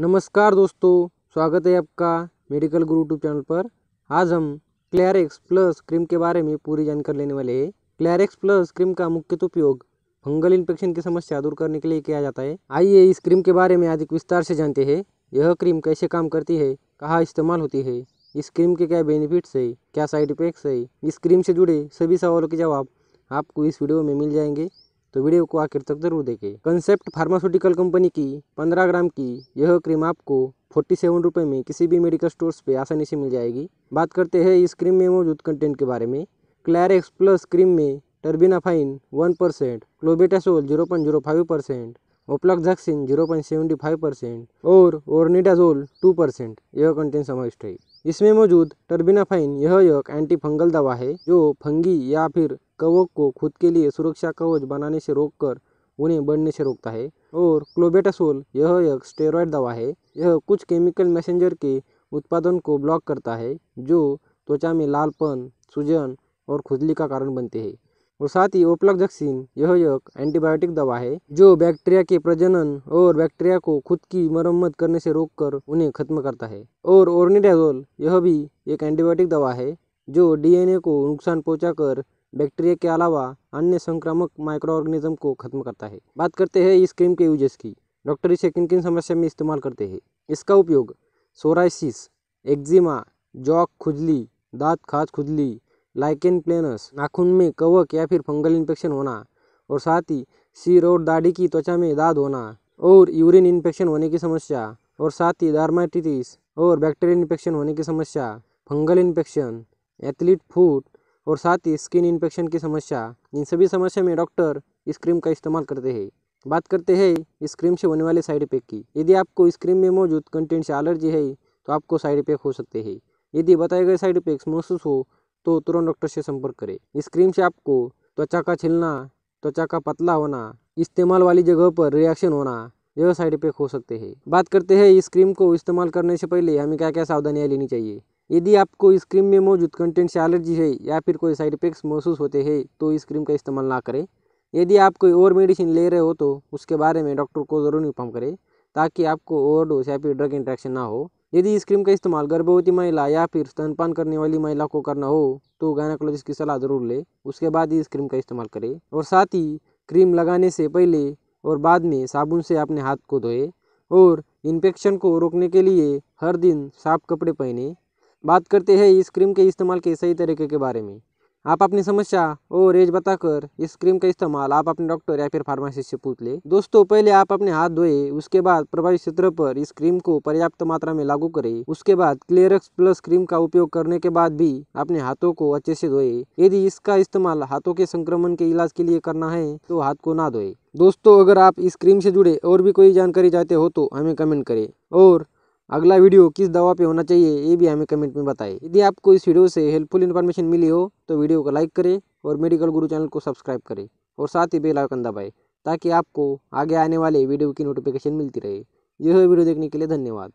नमस्कार दोस्तों स्वागत है आपका मेडिकल गुरु यूट्यूब चैनल पर आज हम क्लैरिक्स प्लस क्रीम के बारे में पूरी जानकारी लेने वाले हैं क्लैरिक्स प्लस क्रीम का मुख्य उपयोग फंगल इन्फेक्शन की समस्या दूर करने के लिए किया जाता है आइए इस क्रीम के बारे में अधिक विस्तार से जानते हैं यह क्रीम कैसे काम करती है कहाँ इस्तेमाल होती है इस क्रीम के क्या बेनिफिट्स है क्या साइड इफ़ेक्ट्स है इस क्रीम से जुड़े सभी सवालों के जवाब आपको इस वीडियो में मिल जाएंगे तो वीडियो को आखिर तक जरूर देखें कंसेप्ट फार्मास्यूटिकल कंपनी की 15 ग्राम की यह क्रीम आपको फोर्टी सेवन रुपये में किसी भी मेडिकल स्टोर्स पे आसानी से मिल जाएगी बात करते हैं इस क्रीम में मौजूद कंटेंट के बारे में क्लैरेक्स प्लस क्रीम में terbinafine one percent clobetasol zero point zero और ओरनीडाजोल टू यह कंटेंट समाविष्ट है इसमें मौजूद टर्बिनाफाइन यह एक एंटी फंगल दवा है जो फंगी या फिर कवक को खुद के लिए सुरक्षा कवच बनाने से रोककर उन्हें बढ़ने से रोकता है और क्लोबेटासोल यह एक स्टेरॉयड दवा है यह कुछ केमिकल मैसेंजर के उत्पादन को ब्लॉक करता है जो त्वचा में लालपन सूजन और खुजली का कारण बनते हैं और साथ ही ओप्लाक्जक्सिन यह एक एंटीबायोटिक दवा है जो बैक्टीरिया के प्रजनन और बैक्टीरिया को खुद की मरम्मत करने से रोककर उन्हें खत्म करता है और ओरनीडाजोल यह भी एक एंटीबायोटिक दवा है जो डीएनए को नुकसान पहुंचाकर बैक्टीरिया के अलावा अन्य संक्रामक ऑर्गेनिज्म को खत्म करता है बात करते हैं इस क्रीम के यूजेस की डॉक्टर इसे किन किन समस्या में इस्तेमाल करते हैं इसका उपयोग सोराइसिस एक्जिमा जॉक खुजली दांत खाज खुजली लाइकेन प्लेनस नाखून में कवक या फिर फंगल इन्फेक्शन होना और साथ ही सिर और दाढ़ी की त्वचा में दाद होना और यूरिन इन्फेक्शन होने की समस्या और साथ ही डार्माइटिस और बैक्टीरियल इन्फेक्शन होने की समस्या फंगल इन्फेक्शन एथलीट फूट और साथ ही स्किन इन्फेक्शन की समस्या इन सभी समस्या में डॉक्टर इस क्रीम का इस्तेमाल करते हैं बात करते हैं इस क्रीम से होने वाले साइड इफेक्ट की यदि आपको इस क्रीम में मौजूद कंटेंट से एलर्जी है तो आपको साइड इफेक्ट हो सकते हैं यदि बताए गए साइड इफेक्ट्स महसूस हो तो तुरंत डॉक्टर से संपर्क करें इस क्रीम से आपको त्वचा का छिलना त्वचा का पतला होना इस्तेमाल वाली जगह पर रिएक्शन होना यह साइड इफेक्ट हो सकते हैं बात करते हैं इस क्रीम को इस्तेमाल करने से पहले हमें क्या क्या सावधानियाँ लेनी चाहिए यदि आपको इस क्रीम में मौजूद कंटेंट से एलर्जी है या फिर कोई साइड इफेक्ट्स महसूस होते हैं तो इस क्रीम का इस्तेमाल ना करें यदि आप कोई और मेडिसिन ले रहे हो तो उसके बारे में डॉक्टर को ज़रूर इन्फॉर्म करें ताकि आपको ओवरडोज या फिर ड्रग इंट्रैक्शन ना हो यदि इस क्रीम का इस्तेमाल गर्भवती महिला या फिर स्तनपान करने वाली महिला को करना हो तो गायनाकोलॉजिस्ट की सलाह ज़रूर ले उसके बाद ही इस क्रीम का इस्तेमाल करें और साथ ही क्रीम लगाने से पहले और बाद में साबुन से अपने हाथ को धोए और इन्फेक्शन को रोकने के लिए हर दिन साफ कपड़े पहने बात करते हैं इस क्रीम के इस्तेमाल के सही तरीके के बारे में आप अपनी समस्या और एज बताकर इस क्रीम का इस्तेमाल आप अपने डॉक्टर या फिर फार्मासिस्ट से पूछ ले दोस्तों पहले आप अपने हाथ धोए उसके बाद प्रभावित क्षेत्र पर इस क्रीम को पर्याप्त मात्रा में लागू करें उसके बाद क्लियरक्स प्लस क्रीम का उपयोग करने के बाद भी अपने हाथों को अच्छे से धोए यदि इसका इस्तेमाल हाथों के संक्रमण के इलाज के लिए करना है तो हाथ को ना धोए दोस्तों अगर आप इस क्रीम से जुड़े और भी कोई जानकारी चाहते हो तो हमें कमेंट करें और अगला वीडियो किस दवा पे होना चाहिए ये भी हमें कमेंट में बताएं यदि आपको इस वीडियो से हेल्पफुल इन्फॉर्मेशन मिली हो तो वीडियो को लाइक करें और मेडिकल गुरु चैनल को सब्सक्राइब करें और साथ ही बेल आइकन दबाएं ताकि आपको आगे आने वाले वीडियो की नोटिफिकेशन मिलती रहे यह वीडियो देखने के लिए धन्यवाद